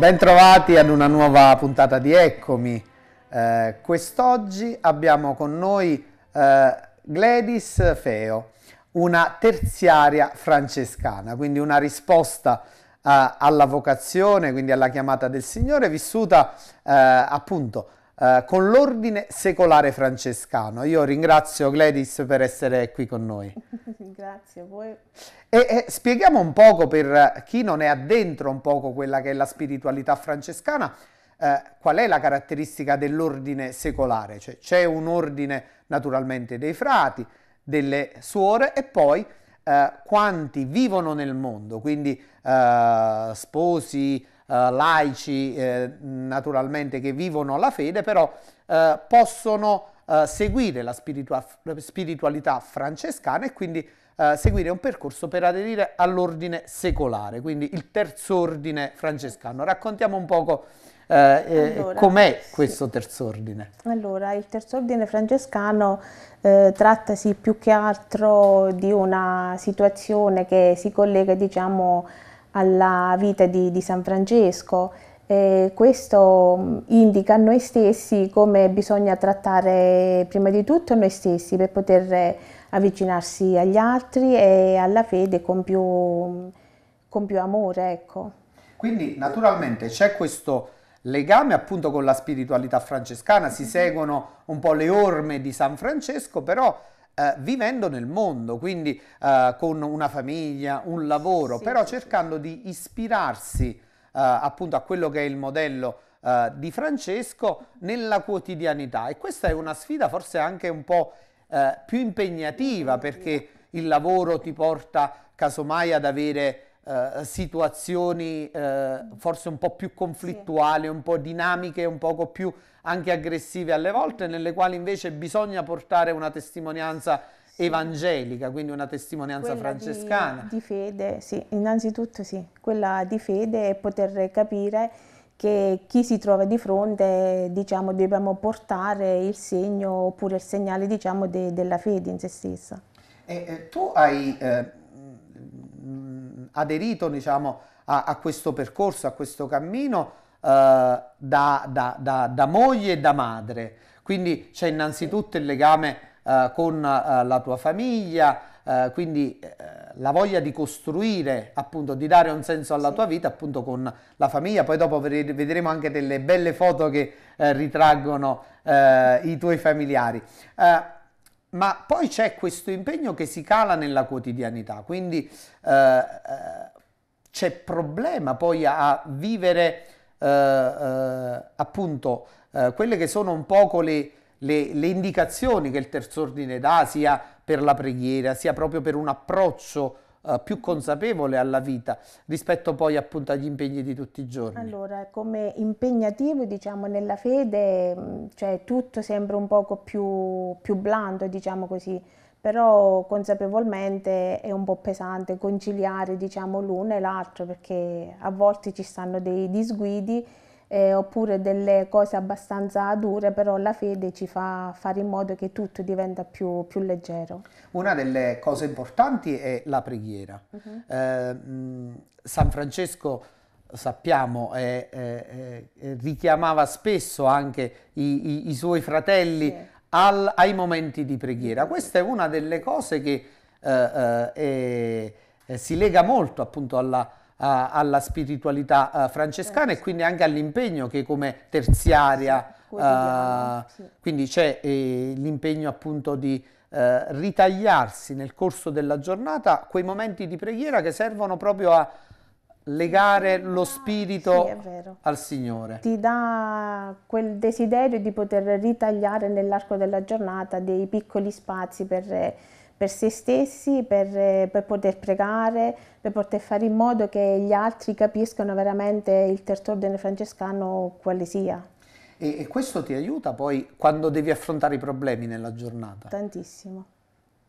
Bentrovati ad una nuova puntata di Eccomi. Eh, quest'oggi abbiamo con noi eh, Gladys Feo, una terziaria francescana, quindi una risposta eh, alla vocazione, quindi alla chiamata del Signore, vissuta eh, appunto eh, con l'ordine secolare francescano. Io ringrazio Gladys per essere qui con noi. Grazie a voi. E, e, spieghiamo un poco per chi non è addentro un poco quella che è la spiritualità francescana, eh, qual è la caratteristica dell'ordine secolare? Cioè, c'è un ordine naturalmente dei frati, delle suore e poi eh, quanti vivono nel mondo, quindi eh, sposi, eh, laici eh, naturalmente che vivono la fede, però eh, possono seguire la spiritualità francescana e quindi seguire un percorso per aderire all'ordine secolare, quindi il terzo ordine francescano. Raccontiamo un poco eh, allora, com'è questo terzo ordine? Allora, il terzo ordine francescano eh, trattasi più che altro di una situazione che si collega, diciamo, alla vita di, di San Francesco. E questo mm, indica a noi stessi come bisogna trattare prima di tutto noi stessi per poter eh, avvicinarsi agli altri e alla fede con più, mm, con più amore. Ecco. Quindi naturalmente c'è questo legame appunto con la spiritualità francescana, si mm-hmm. seguono un po' le orme di San Francesco, però eh, vivendo nel mondo, quindi eh, con una famiglia, un lavoro, sì, però sì, cercando sì. di ispirarsi eh, appunto a quello che è il modello eh, di Francesco nella quotidianità. E questa è una sfida forse anche un po' eh, più impegnativa perché il lavoro ti porta casomai ad avere eh, situazioni eh, forse un po' più conflittuali, un po' dinamiche, un poco più anche aggressive alle volte, nelle quali invece bisogna portare una testimonianza evangelica, quindi una testimonianza quella francescana. Di, di, fede, sì, innanzitutto sì, quella di fede e poter capire che chi si trova di fronte, diciamo, dobbiamo portare il segno oppure il segnale, diciamo, de, della fede in se stessa. E, eh, tu hai eh, aderito diciamo, a, a, questo percorso, a questo cammino eh, da, da, da, da, moglie e da madre. Quindi c'è innanzitutto il legame eh, con eh, la tua famiglia, eh, quindi eh, la voglia di costruire, appunto, di dare un senso alla tua vita, appunto, con la famiglia. Poi dopo vedremo anche delle belle foto che eh, ritraggono i tuoi familiari ma poi c'è questo impegno che si cala nella quotidianità, quindi eh, eh c'è problema poi a, vivere eh, eh, appunto eh, quelle che sono un poco le, le, le, indicazioni che il terzo ordine dà, sia per la preghiera, sia proprio per un approccio eh, più consapevole alla vita rispetto poi appunto agli impegni di tutti i giorni. Allora, come impegnativo diciamo nella fede, mm, cioè tutto sembra un poco più, più blando diciamo così, però consapevolmente è un po' pesante conciliare diciamo l'uno e l'altro perché a volte ci stanno dei disguidi eh, oppure delle cose abbastanza dure, però la fede ci fa fare in modo che tutto diventa più, più leggero. Una delle cose importanti è la preghiera. Uh-huh. Eh, San Francesco sappiamo, eh, eh, richiamava spesso anche i, i, i suoi fratelli sì. al, ai momenti di preghiera. Questa è una delle cose che eh, eh, eh si lega molto appunto alla, preghiera. Eh, alla spiritualità eh, francescana e eh, quindi anche all'impegno che come terziaria, sì, sì. quindi c'è l'impegno appunto di ritagliarsi nel corso della giornata quei momenti di preghiera che servono proprio a legare ah, lo spirito sì, al Signore. Ti dà quel desiderio di poter ritagliare nell'arco della giornata dei piccoli spazi per per se stessi, per, eh, per, poter pregare, per poter fare in modo che gli altri capiscano veramente il terzo ordine francescano quale sia. E, e, questo ti aiuta poi quando devi affrontare i problemi nella giornata? Tantissimo,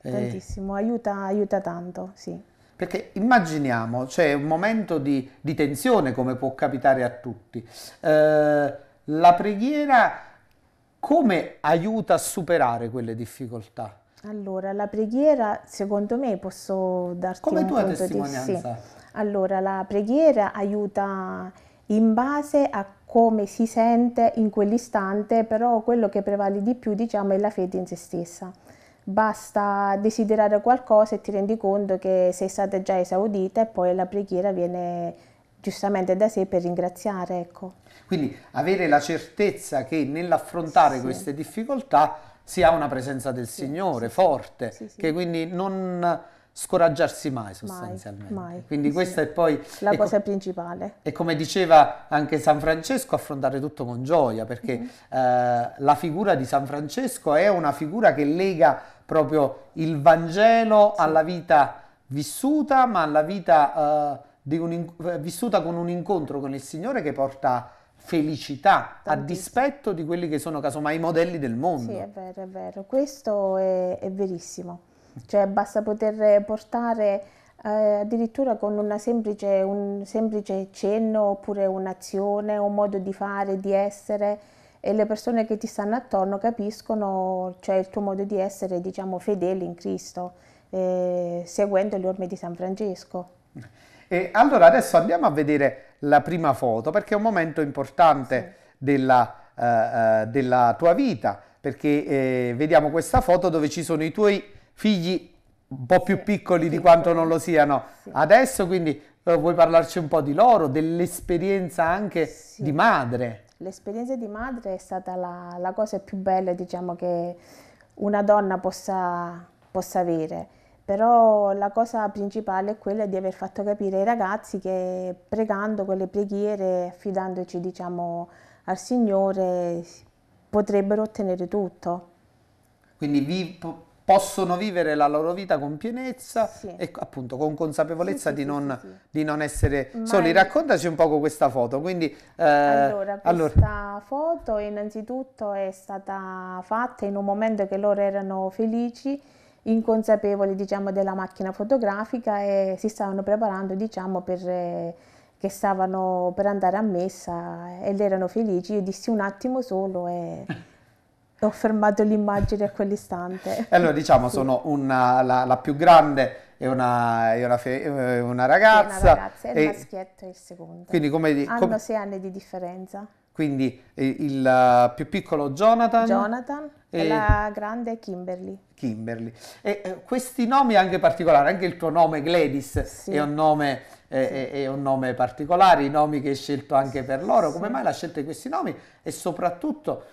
eh. tantissimo, aiuta, aiuta tanto, sì. Perché immaginiamo, c'è cioè, un momento di, di, tensione come può capitare a tutti. Eh, la preghiera come aiuta a superare quelle difficoltà? Allora, la preghiera, secondo me, posso darti Come un tua conto di sì. Allora, la preghiera aiuta in base a come si sente in quell'istante, però quello che prevale di più, diciamo, è la fede in se stessa. Basta desiderare qualcosa e ti rendi conto che sei stata già esaudita e poi la preghiera viene giustamente da sé per ringraziare, ecco. Quindi avere la certezza che nell'affrontare sì. queste difficoltà si ha una presenza del Signore sì, forte, sì, sì. che quindi non scoraggiarsi mai sostanzialmente. Mai, mai. Quindi questa è poi... La è cosa com- principale. E come diceva anche San Francesco, affrontare tutto con gioia, perché mm-hmm. eh, la figura di San Francesco è una figura che lega proprio il Vangelo alla vita vissuta, ma alla vita eh, un vissuta con un incontro con il Signore che porta felicità a dispetto di quelli che sono casomai i modelli del mondo. Sì, è vero, è vero, questo è, è verissimo. Cioè basta poter portare eh, addirittura con semplice, un semplice cenno oppure un'azione, un modo di fare, di essere e le persone che ti stanno attorno capiscono cioè, il tuo modo di essere diciamo fedele in Cristo, eh, seguendo le orme di San Francesco. E allora adesso andiamo a vedere la prima foto, perché è un momento importante sì. della, eh, eh, della, tua vita, perché eh, vediamo questa foto dove ci sono i tuoi figli un po' più piccoli di quanto non lo siano adesso, quindi eh, vuoi parlarci un po' di loro, dell'esperienza anche di madre? L'esperienza di madre è stata la, la cosa più bella, diciamo, che una donna possa, possa avere però la cosa principale è quella di aver fatto capire ai ragazzi che pregando con le preghiere, affidandoci diciamo, al Signore, potrebbero ottenere tutto. Quindi vi possono vivere la loro vita con pienezza sì. e appunto con consapevolezza sì, sì, di, non, di, non, essere Mai. soli. Raccontaci un poco questa foto. Quindi, eh, allora, questa allora. foto innanzitutto è stata fatta in un momento che loro erano felici inconsapevoli diciamo, della macchina fotografica e si stavano preparando diciamo, per, eh, che stavano per andare a messa e le erano felici. Io dissi un attimo solo e ho fermato l'immagine a quell'istante. Allora diciamo sì. sono una, la, la, più grande è una, è una, fe, una ragazza. Sì, una ragazza, e il maschietto è il secondo. Quindi come, Hanno come... sei anni di differenza. Quindi eh, il eh, più piccolo Jonathan, Jonathan e, la grande Kimberly. Kimberly. E, eh, questi nomi anche particolari, anche il tuo nome Gladys sì. è, un nome, eh, è, è, un nome, particolare, i nomi che hai scelto anche per loro, come sì. mai la scelta di questi nomi e soprattutto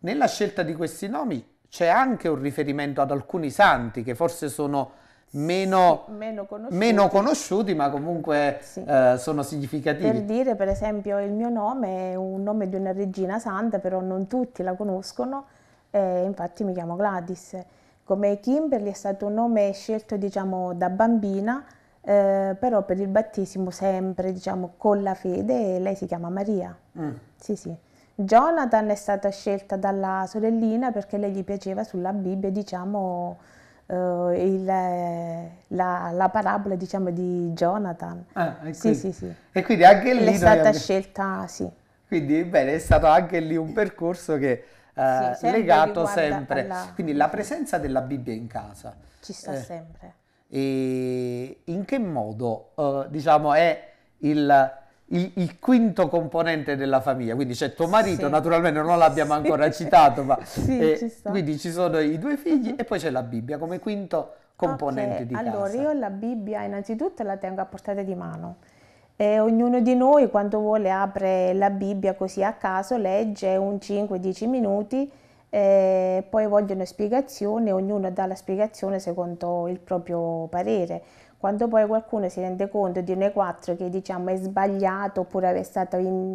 nella scelta di questi nomi c'è anche un riferimento ad alcuni santi che forse sono meno, meno, conosciuti. meno conosciuti. ma comunque sì. eh, sono significativi. Per dire, per esempio, il mio nome è un nome di una regina santa, però non tutti la conoscono, eh, infatti mi chiamo Gladys. Come Kimberly è stato un nome scelto, diciamo, da bambina, eh, però per il battesimo sempre, diciamo, con la fede, lei si chiama Maria. Mm. Sì, sì. Jonathan è stata scelta dalla sorellina perché lei gli piaceva sulla Bibbia, diciamo, Uh, il, eh, la, la, parabola diciamo di Jonathan. Ah, e, sì, sì, sì. e quindi anche lì... È stata abbiamo... scelta, sì. Quindi bene, è stato anche lì un percorso che eh, sempre legato sempre. Alla... Quindi la presenza della Bibbia in casa. Ci sta eh, sempre. E in che modo eh, diciamo è il il, il, quinto componente della famiglia, quindi c'è tuo marito, sì. naturalmente non l'abbiamo sì. ancora citato, ma sì, eh, ci quindi ci sono i due figli mhm. e poi c'è la Bibbia come quinto componente okay. di allora, casa. Allora io la Bibbia innanzitutto la tengo a portata di mano. E eh, ognuno di noi quando vuole apre la Bibbia così a caso, legge un 5-10 minuti, eh, poi vogliono spiegazioni, ognuno dà la spiegazione secondo il proprio parere. Quando poi qualcuno si rende conto di noi quattro che diciamo è sbagliato oppure è stato in,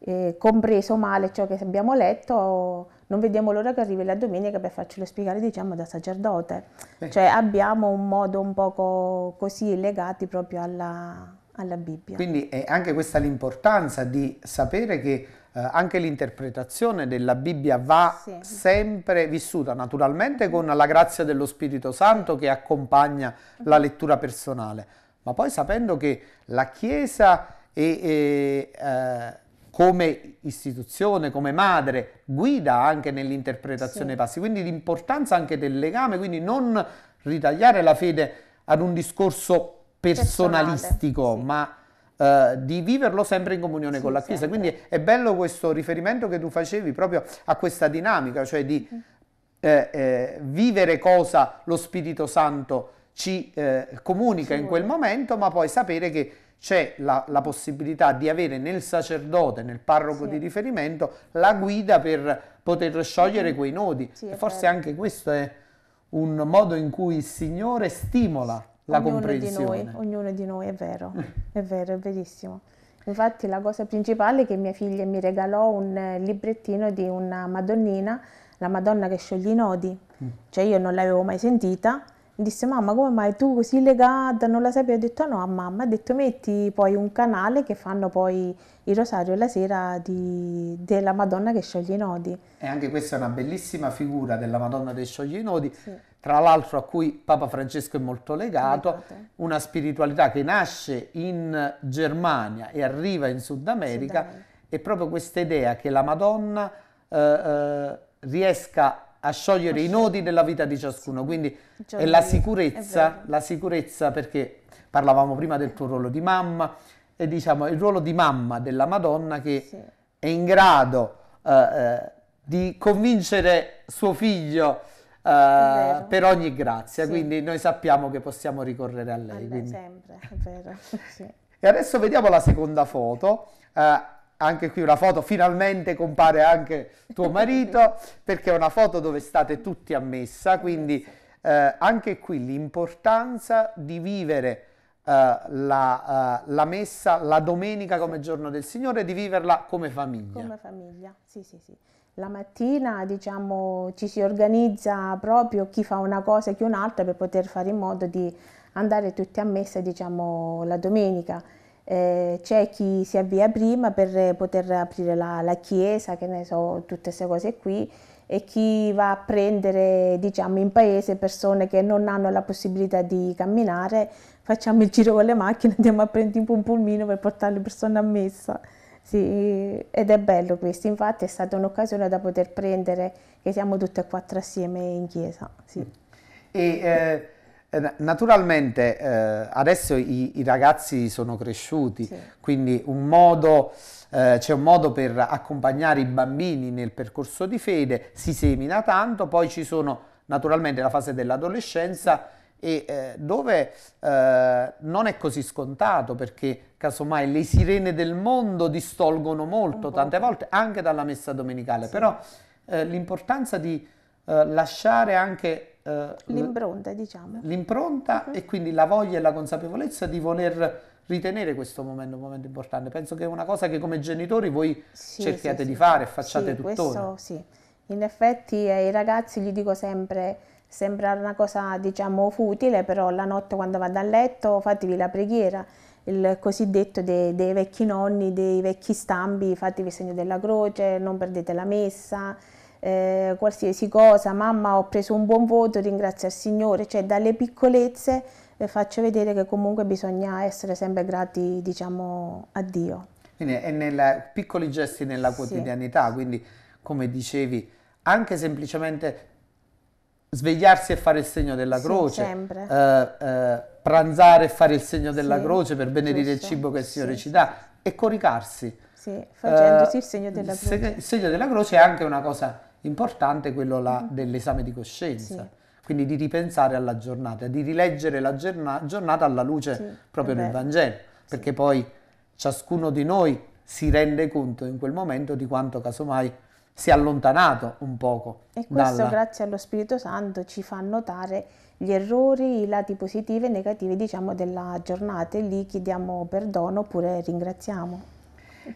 eh, compreso male ciò che abbiamo letto, non vediamo l'ora che arrivi la domenica per farcelo spiegare diciamo da sacerdote. Eh. Cioè abbiamo un modo un poco così legati proprio alla, alla Bibbia. Quindi è anche questa l'importanza di sapere che eh, anche l'interpretazione della Bibbia va sì. sempre vissuta naturalmente con la grazia dello Spirito Santo che accompagna la mhm. lettura personale, ma poi sapendo che la Chiesa è, è, eh, come istituzione, come madre, guida anche nell'interpretazione sì. dei passi, quindi l'importanza anche del legame, quindi non ritagliare la fede ad un discorso personalistico, sì. ma eh, di viverlo sempre in comunione sì, con la Chiesa. Sempre. Quindi è bello questo riferimento che tu facevi proprio a questa dinamica, cioè di mm. eh, eh, vivere cosa lo Spirito Santo ci eh, comunica sì, in quel momento, ma poi sapere che c'è la, la, possibilità di avere nel sacerdote, nel parroco sì. di riferimento, la guida per poter sciogliere mm. quei nodi. Sì, forse vero. anche questo è un modo in cui il Signore stimola la ognuno comprensione. Di noi, ognuno di noi, è vero, è vero, è verissimo. Infatti la cosa principale è che mia figlia mi regalò un eh, librettino di una Madonnina, la Madonna che scioglie i nodi, mm. cioè io non l'avevo mai sentita, mi disse mamma come mai tu così legata, non la sapevi? Ho detto no a mamma, ha detto metti poi un canale che fanno poi il rosario la sera di, della Madonna che scioglie i nodi. E anche questa è una bellissima figura della Madonna che scioglie i nodi. Sì tra l'altro a cui Papa Francesco è molto legato, una spiritualità che nasce in Germania e arriva in Sud America, è proprio questa idea che la Madonna eh, eh riesca a sciogliere i nodi della vita di ciascuno, quindi è la sicurezza, è la sicurezza perché parlavamo prima del tuo ruolo di mamma, e diciamo il ruolo di mamma della Madonna che sì. è in grado eh, eh di convincere suo figlio Uh, per ogni grazia, sì. quindi noi sappiamo che possiamo ricorrere a lei. Allora, sempre, è vero. Sì. E adesso vediamo la seconda foto. Uh, anche qui una foto, finalmente compare anche tuo marito, perché è una foto dove state tutti a messa, quindi uh, anche qui l'importanza di vivere la, la, messa, la domenica come giorno del Signore, di viverla come famiglia. Come famiglia, sì, sì, sì la mattina diciamo, ci si organizza proprio chi fa una cosa e chi un'altra per poter fare in modo di andare tutti a messa diciamo, la domenica. Eh, c'è chi si avvia prima per poter aprire la, la chiesa, che ne so, tutte queste cose qui, e chi va a prendere diciamo, in paese persone che non hanno la possibilità di camminare, facciamo il giro con le macchine, andiamo a prendere un pulmino per portare le persone a messa. Sì, ed è bello questo, infatti è stata un'occasione da poter prendere che siamo tutte e quattro assieme in chiesa. Sì. Mm. E, eh, naturalmente eh, adesso i, i, ragazzi sono cresciuti, sì. quindi eh, c'è un modo per accompagnare i bambini nel percorso di fede, si semina tanto, poi ci sono naturalmente la fase dell'adolescenza e eh, dove eh, non è così scontato perché casomai le sirene del mondo distolgono molto, tante volte anche dalla messa domenicale, sì. però eh, l'importanza di eh, lasciare anche eh, l'impronta, diciamo. L'impronta uh-huh. e quindi la voglia e la consapevolezza di voler ritenere questo momento un momento importante. Penso che è una cosa che come genitori voi sì, cerchiate sì, di fare e facciate sì, tuttora. Questo, sì. In effetti ai eh, ragazzi gli dico sempre sembra una cosa diciamo futile, però la notte quando vado a letto fatevi la preghiera il cosiddetto dei, dei vecchi nonni, dei vecchi stambi, fatevi segno della croce, non perdete la messa, eh, qualsiasi cosa, mamma ho preso un buon voto, ringrazio il Signore, cioè dalle piccolezze eh, faccio vedere che comunque bisogna essere sempre grati diciamo, a Dio. Quindi è nei piccoli gesti nella quotidianità, sì. quindi come dicevi, anche semplicemente svegliarsi e fare il segno della croce, sì, eh, eh, pranzare e fare il segno della sì, croce per benedire giusto, il cibo che il Signore sì. ci dà e coricarsi. Sì, facendosi eh, il segno della croce. Il, seg- il segno della croce è anche una cosa importante, quello là, mm. dell'esame di coscienza. Quindi di ripensare alla giornata, di rileggere la gerna- giornata alla luce proprio del Vangelo, perché poi ciascuno di noi si rende conto in quel momento di quanto casomai si è allontanato un poco. E questo dalla... grazie allo Spirito Santo ci fa notare gli errori, i lati positivi e negativi diciamo, della giornata e lì chiediamo perdono oppure ringraziamo.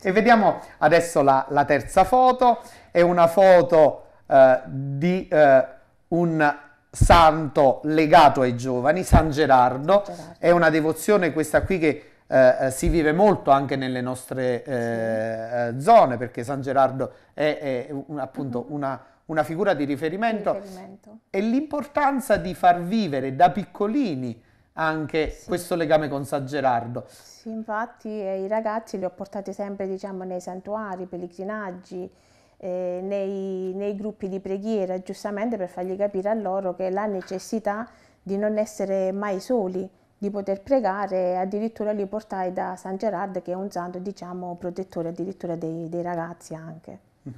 E vediamo adesso la, la terza foto, è una foto eh, di eh, un santo legato ai giovani, San Gerardo. San Gerardo, è una devozione questa qui che eh, eh, si vive molto anche nelle nostre eh, sì. Eh, zone, perché San Gerardo è, è un, appunto uh-huh. una, una, figura di riferimento, riferimento, e l'importanza di far vivere da piccolini anche sì. questo legame con San Gerardo. Sì, infatti eh, i ragazzi li ho portati sempre diciamo, nei santuari, pellegrinaggi, eh, nei, nei, gruppi di preghiera, giustamente per fargli capire a loro che la necessità di non essere mai soli, di poter pregare, addirittura li portai da San Gerard che è un santo diciamo protettore addirittura dei, dei ragazzi anche. Mm.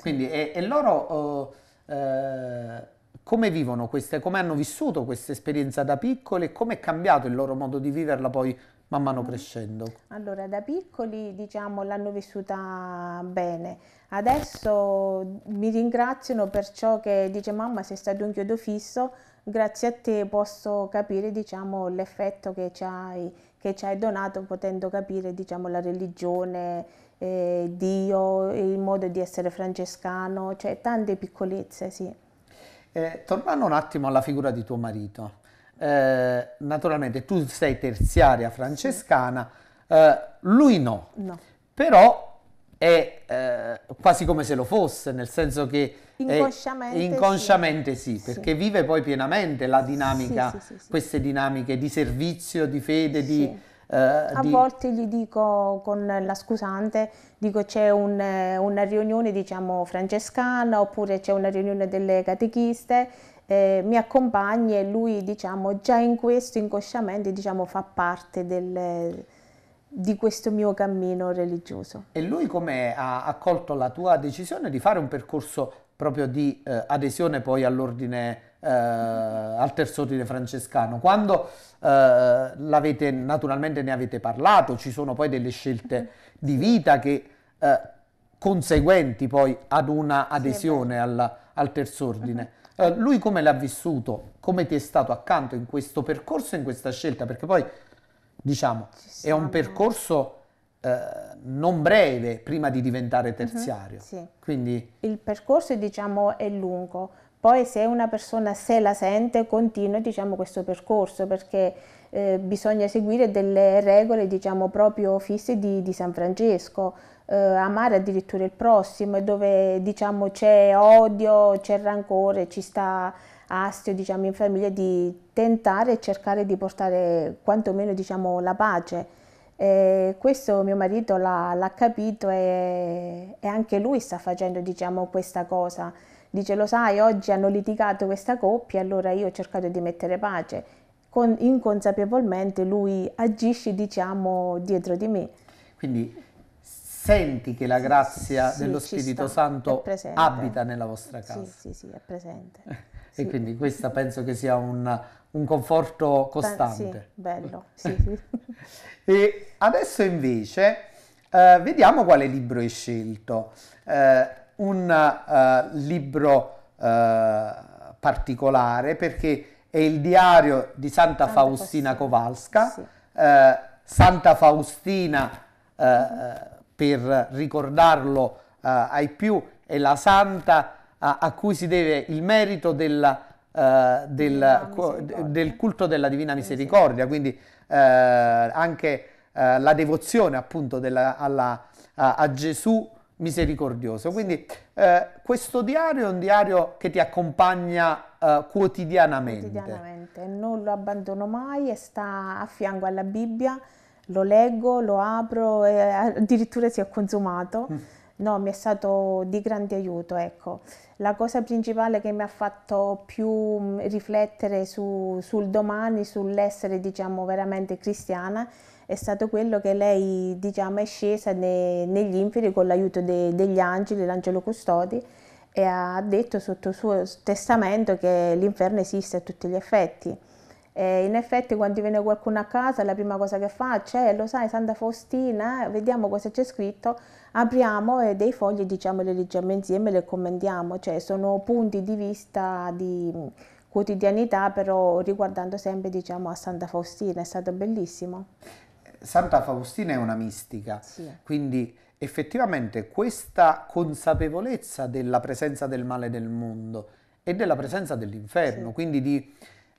Quindi e, e loro oh, eh, come vivono queste, come hanno vissuto questa esperienza da piccoli e come è cambiato il loro modo di viverla poi man mano mm. crescendo? Allora, da piccoli diciamo l'hanno vissuta bene. Adesso mi ringraziano per ciò che dice mamma sei stato un chiodo fisso grazie a te posso capire diciamo, l'effetto che ci, hai, che ci hai donato, potendo capire diciamo, la religione, eh, Dio, il modo di essere francescano, cioè tante piccolezze, sì. Eh, tornando un attimo alla figura di tuo marito, eh, naturalmente tu sei terziaria francescana, eh, lui no. no. però è eh, quasi come se lo fosse, nel senso che inconsciamente, inconsciamente sì. sì. perché sì. vive poi pienamente la dinamica, sì, queste dinamiche di servizio, di fede, di... Eh, a di... volte gli dico con la scusante, dico c'è un, eh, una riunione diciamo francescana oppure c'è una riunione delle catechiste, eh, mi accompagna e lui diciamo già in questo inconsciamente diciamo fa parte del di questo mio cammino religioso. E lui come ha accolto la tua decisione di fare un percorso proprio di eh, adesione poi all'ordine eh, al ordine francescano? Quando eh, l'avete, naturalmente ne avete parlato, ci sono poi delle scelte di vita che eh, conseguenti poi ad una adesione sì, alla, al terzordine. Mm-hmm. Eh, lui come l'ha vissuto? Come ti è stato accanto in questo percorso, in questa scelta? Perché poi diciamo, è un percorso eh, non breve prima di diventare mhm. terziario. Uh-huh, sì. Il percorso diciamo, è lungo, poi se una persona se la sente continua diciamo, questo percorso perché eh, bisogna seguire delle regole diciamo, proprio fisse di, di San Francesco, eh, amare addirittura il prossimo e dove diciamo, c'è odio, c'è rancore, ci sta astio diciamo, in famiglia di tentare e cercare di portare quantomeno diciamo, la pace. E questo mio marito l'ha, capito e, e, anche lui sta facendo diciamo, questa cosa. Dice lo sai, oggi hanno litigato questa coppia, allora io ho cercato di mettere pace. Con, inconsapevolmente lui agisce diciamo, dietro di me. Quindi senti che la grazia sì, dello Spirito sta, Santo abita nella vostra casa. Sì, sì, sì, è presente. e quindi questa penso che sia un, un conforto costante. Beh, sì, bello. Sì, sì. e adesso invece eh, vediamo quale libro hai scelto. Eh, un eh, libro eh, particolare perché è il diario di Santa, Santa Faustina, Faustina, Kowalska. Sì. Eh, santa Faustina, eh, per ricordarlo ai più, è la santa a, a cui si deve il merito della, uh, del, del, culto della Divina Misericordia, quindi uh, anche uh, la devozione appunto della, alla, a Gesù misericordioso. Quindi eh, questo diario è un diario che ti accompagna eh, quotidianamente. Quotidianamente, non lo abbandono mai e sta a fianco alla Bibbia, lo leggo, lo apro e addirittura si è consumato. Mm No, mi è stato di grande aiuto, ecco. La cosa principale che mi ha fatto più mm, riflettere su, sul domani, sull'essere, diciamo, veramente cristiana, è stato quello che lei, diciamo, è scesa ne, negli inferi con l'aiuto de, degli angeli, l'angelo custodi, e ha detto sotto il suo testamento che l'inferno esiste a tutti gli effetti eh, in effetti quando viene qualcuno a casa la prima cosa che faccio è, lo sai, Santa Faustina, eh, vediamo cosa c'è scritto, apriamo dei fogli diciamo le leggiamo insieme, le commentiamo, cioè sono punti di vista di mm, quotidianità, però riguardando sempre diciamo a Santa Faustina, è stato bellissimo. Santa Faustina è una mistica, sì. quindi effettivamente questa consapevolezza della presenza del male nel mondo e della presenza dell'inferno, sì. quindi di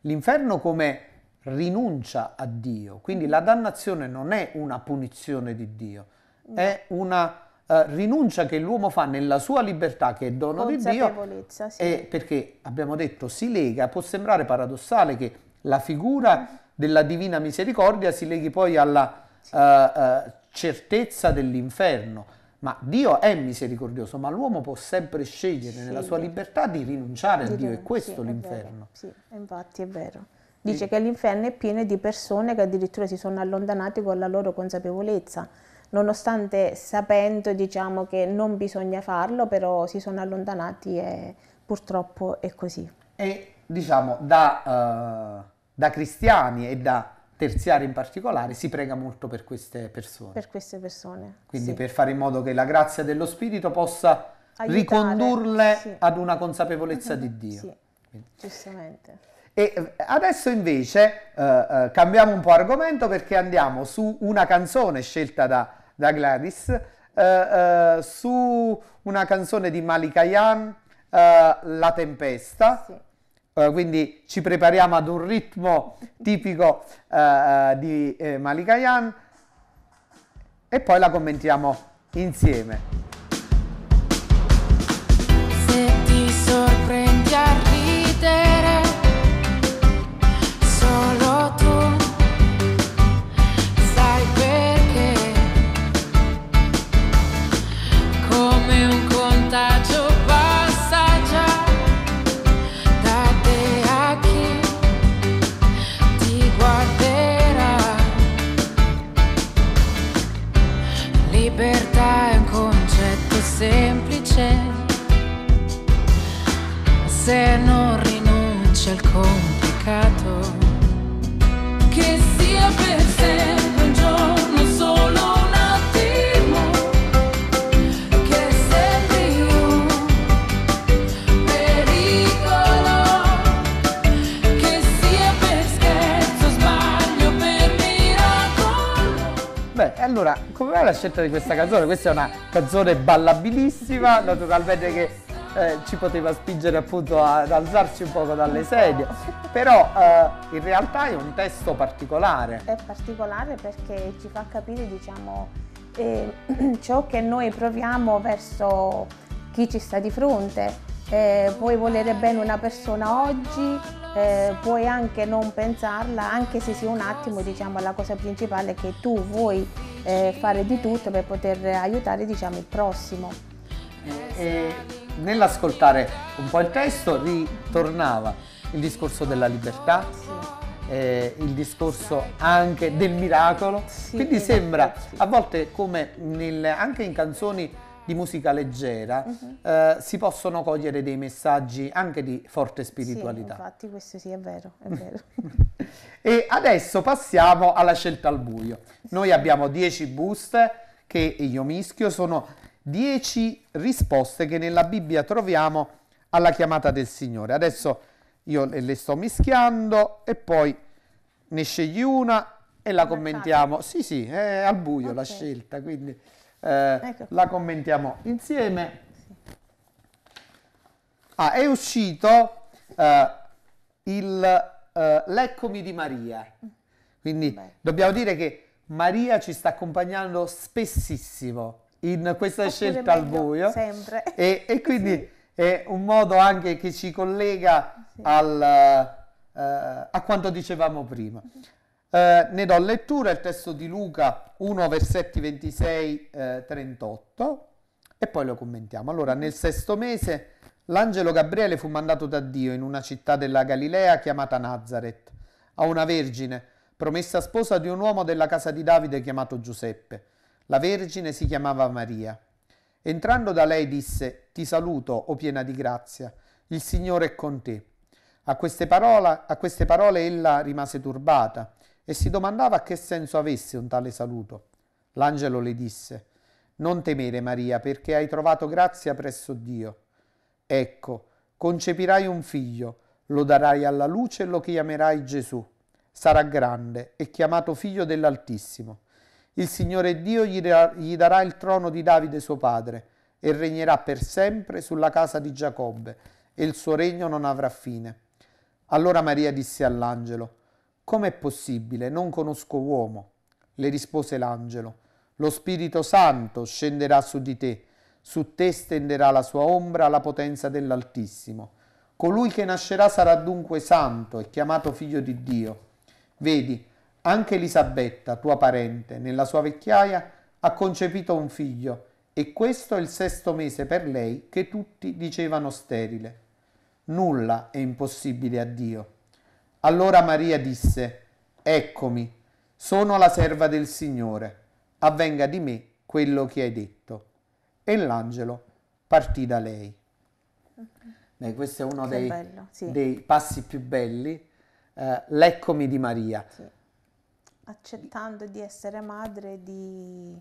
L'inferno come rinuncia a Dio, quindi la dannazione non è una punizione di Dio, no. è una uh, rinuncia che l'uomo fa nella sua libertà che è dono di Dio. Sì. E perché abbiamo detto si lega, può sembrare paradossale che la figura mm. della divina misericordia si leghi poi alla sì. uh, uh, certezza dell'inferno ma Dio è misericordioso, ma l'uomo può sempre scegliere Sceglie. nella sua libertà di rinunciare a Dio, Dio. e questo sì, l'inferno. vero, sì, infatti è vero. Dice e... che l'inferno è pieno di persone che addirittura si sono allontanate con la loro consapevolezza, nonostante sapendo diciamo, che non bisogna farlo, però si sono allontanati e purtroppo è così. E diciamo da, uh, da cristiani e da terziaria in particolare, si prega molto per queste persone. Per queste persone. Quindi sì. per fare in modo che la grazia dello Spirito possa Aiutare, ricondurle sì. ad una consapevolezza mm-hmm. di Dio. Sì, giustamente. E eh, adesso invece eh, eh, cambiamo un po' argomento perché andiamo su una canzone scelta da, da Gladys, eh, eh, su una canzone di Malikayan, eh, La tempesta. Sì eh, quindi ci prepariamo ad un ritmo tipico uh, di eh, Malikayan e poi la commentiamo insieme. Se ti sorprendi a ridere se non rinuncia al complicato. Che sia per sempre un giorno solo. allora, come mai la scelta di questa canzone? Questa è una canzone ballabilissima, naturalmente che eh, ci poteva spingere appunto ad alzarci un poco dalle sedie, però eh, in realtà è un testo particolare. È particolare perché ci fa capire diciamo, eh, ciò che noi proviamo verso chi ci sta di fronte. Eh, puoi volere bene una persona oggi, eh, puoi anche non pensarla, anche se sia un attimo, diciamo, la cosa principale è che tu vuoi eh, fare di tutto per poter aiutare diciamo, il prossimo. E nell'ascoltare un po' il testo ritornava il discorso della libertà, sì. eh, il discorso anche del miracolo, sì, quindi sembra a volte come nel, anche in canzoni di musica leggera uh-huh. eh, si possono cogliere dei messaggi anche di forte spiritualità. Sì, infatti questo sì è vero, è vero. e adesso passiamo alla scelta al buio. Noi abbiamo 10 boost che io mischio, sono 10 risposte che nella Bibbia troviamo alla chiamata del Signore. Adesso io le sto mischiando e poi ne scegli una e la commentiamo. Sì, sì, è al buio okay. la scelta, quindi eh, ecco. la commentiamo insieme. Ah, è uscito eh, il eh, L'eccomi di Maria. Quindi Beh. dobbiamo dire che Maria ci sta accompagnando spessissimo in questa scelta al buio. Sempre. E, e quindi sì. è un modo anche che ci collega sì. al, uh, a quanto dicevamo prima. Uh, ne do lettura il testo di Luca 1, versetti 26-38 eh, e poi lo commentiamo. Allora, mm. nel sesto mese l'angelo Gabriele fu mandato da Dio in una città della Galilea chiamata Nazareth a una vergine, promessa sposa di un uomo della casa di Davide chiamato Giuseppe la Vergine si chiamava Maria. Entrando da lei disse, Ti saluto, o piena di grazia, il Signore è con te. A queste, parole, a queste parole ella rimase turbata e si domandava che senso avesse un tale saluto. L'angelo le disse, Non temere Maria, perché hai trovato grazia presso Dio. Ecco, concepirai un figlio, lo darai alla luce e lo chiamerai Gesù. Sarà grande e chiamato figlio dell'Altissimo il Signore Dio gli, gli darà il trono di Davide suo padre e regnerà per sempre sulla casa di Giacobbe e il suo regno non avrà fine. Allora Maria disse all'angelo, Com'è possibile? Non conosco uomo. Le rispose l'angelo, Lo Spirito Santo scenderà su di te, su te stenderà la sua ombra la potenza dell'Altissimo. Colui che nascerà sarà dunque santo e chiamato figlio di Dio. Vedi, anche Elisabetta, tua parente, nella sua vecchiaia ha concepito un figlio e questo è il sesto mese per lei che tutti dicevano sterile. Nulla è impossibile a Dio. Allora Maria disse, Eccomi, sono la serva del Signore, avvenga di me quello che hai detto. E l'angelo partì da lei. Beh, questo è uno dei, bello, sì. dei, passi più belli, eh, l'eccomi di Maria. Sì accettando di essere madre di,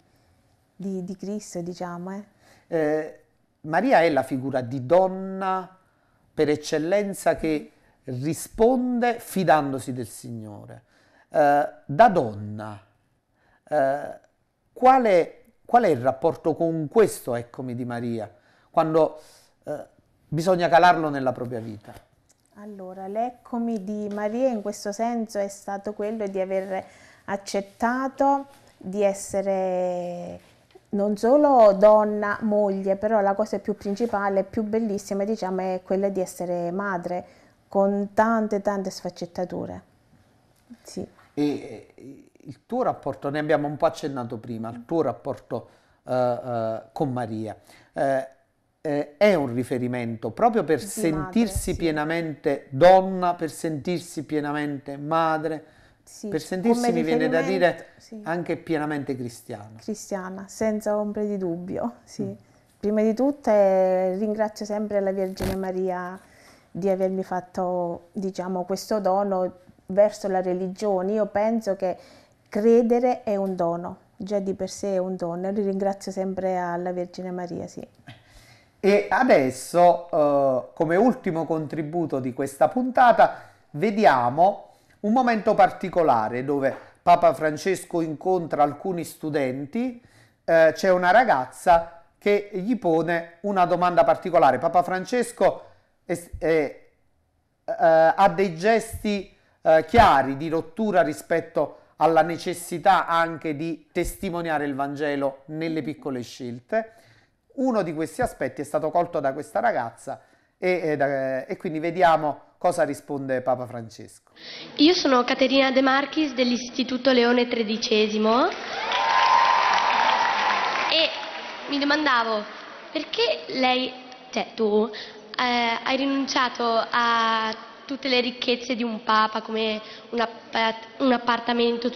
di, di Cristo, diciamo. Eh. Eh, Maria è la figura di donna per eccellenza che risponde fidandosi del Signore. Eh, da donna, eh, qual è, qual, è, il rapporto con questo, eccomi, di Maria, quando eh, bisogna calarlo nella propria vita? Allora, l'eccomi di Maria in questo senso è stato quello di aver accettato di essere non solo donna, moglie, però la cosa più principale, più bellissima, diciamo, è quella di essere madre, con tante, tante sfaccettature. Sì. E eh, il tuo rapporto, ne abbiamo un po' accennato prima, il tuo rapporto uh, uh, con Maria. Uh, è un riferimento proprio per di sentirsi madre, sì. pienamente donna, per sentirsi pienamente madre, sì, per sentirsi mi viene da dire sì. anche pienamente cristiana. Cristiana, senza ombre di dubbio, sì. Mm. Prima di tutto eh, ringrazio sempre la Vergine Maria di avermi fatto, diciamo, questo dono verso la religione. Io penso che credere è un dono, già di per sé è un dono. Li ringrazio sempre alla Vergine Maria, sì. E adesso, eh, come ultimo contributo di questa puntata, vediamo un momento particolare dove Papa Francesco incontra alcuni studenti, eh, c'è una ragazza che gli pone una domanda particolare. Papa Francesco è, è, eh, ha dei gesti eh, chiari di rottura rispetto alla necessità anche di testimoniare il Vangelo nelle piccole scelte. Uno di questi aspetti è stato colto da questa ragazza e, e, eh, e quindi vediamo Cosa risponde Papa Francesco? Io sono Caterina De Marchis dell'Istituto Leone XIII e mi domandavo perché lei, cioè tu, eh, hai rinunciato a tutte le ricchezze di un papa come un, appart un appartamento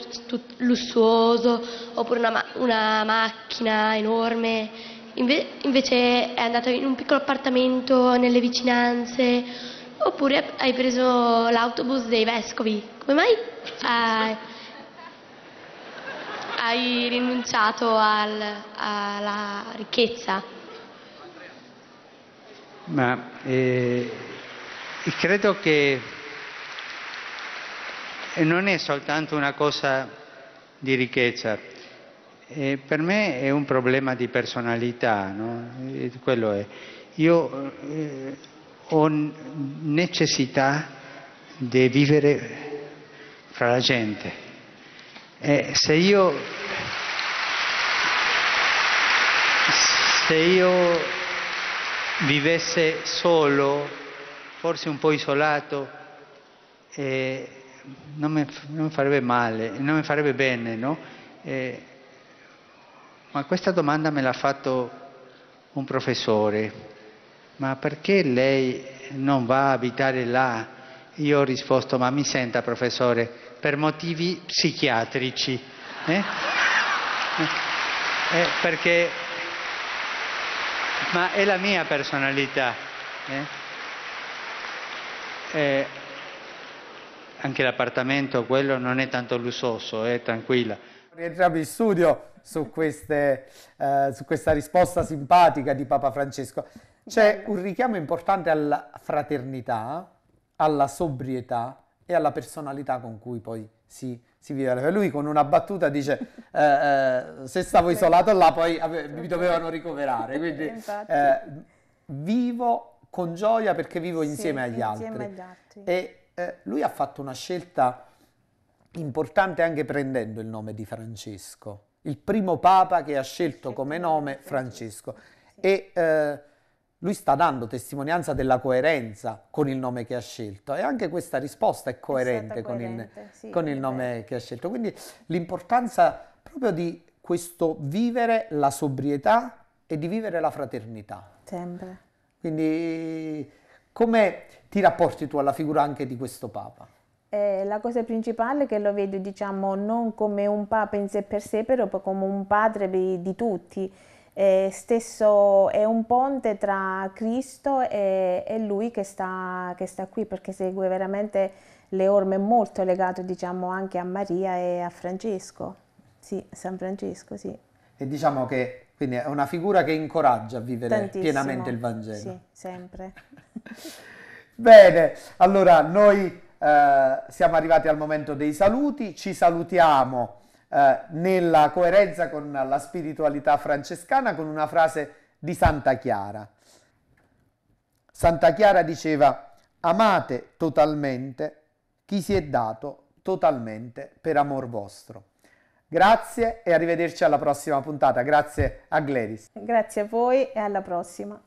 lussuoso oppure una, una macchina enorme, Inve invece è andato in un piccolo appartamento nelle vicinanze Oppure hai preso l'autobus dei vescovi. Come mai hai, hai rinunciato al, alla ricchezza? Ma eh, credo che non è soltanto una cosa di ricchezza, eh, per me è un problema di personalità, no? Eh, quello è. Io, eh, ho necessità di vivere fra la gente. E se io, se io vivesse solo, forse un po' isolato, eh, non, mi, non, mi, farebbe male, non mi farebbe bene, no? Eh, ma questa domanda me l'ha fatto un professore ma perché lei non va a abitare là? Io ho risposto, ma mi senta professore, per motivi psichiatrici. Eh? Eh, perché, ma è la mia personalità. Eh? eh anche l'appartamento, quello non è tanto lussoso, è eh, tranquilla. Rientriamo in studio su, queste, eh, su questa risposta simpatica di Papa Francesco. C'è Bello. un richiamo importante alla fraternità, alla sobrietà e alla personalità con cui poi si, si vive. Lui con una battuta dice eh, eh, se stavo isolato là poi ave- mi certo. dovevano ricoverare, eh, quindi eh, vivo con gioia perché vivo insieme, sì, agli, insieme altri. agli, altri. E eh, lui ha fatto una scelta importante anche prendendo il nome di Francesco, il primo papa che ha scelto come nome Francesco. E eh, lui sta dando testimonianza della coerenza con il nome che ha scelto e anche questa risposta è coerente, è con, il, sì, con il nome che ha scelto. Quindi l'importanza proprio di questo vivere la sobrietà e di vivere la fraternità. Sempre. Quindi come ti rapporti tu alla figura anche di questo Papa? Eh, la cosa principale è che lo vedo diciamo non come un Papa in sé per sé, però come un padre di tutti eh, stesso è un ponte tra Cristo e, e lui che sta, che sta, qui perché segue veramente le orme molto legato diciamo anche a Maria e a Francesco, sì, San Francesco, sì. E diciamo che quindi è una figura che incoraggia a vivere Tantissimo. pienamente il Vangelo. Sì, sempre. Bene, allora noi eh, siamo arrivati al momento dei saluti, ci salutiamo eh, nella coerenza con la spiritualità francescana con una frase di Santa Chiara. Santa Chiara diceva amate totalmente chi si è dato totalmente per amor vostro. Grazie e arrivederci alla prossima puntata. Grazie a Gladys. Grazie a voi e alla prossima.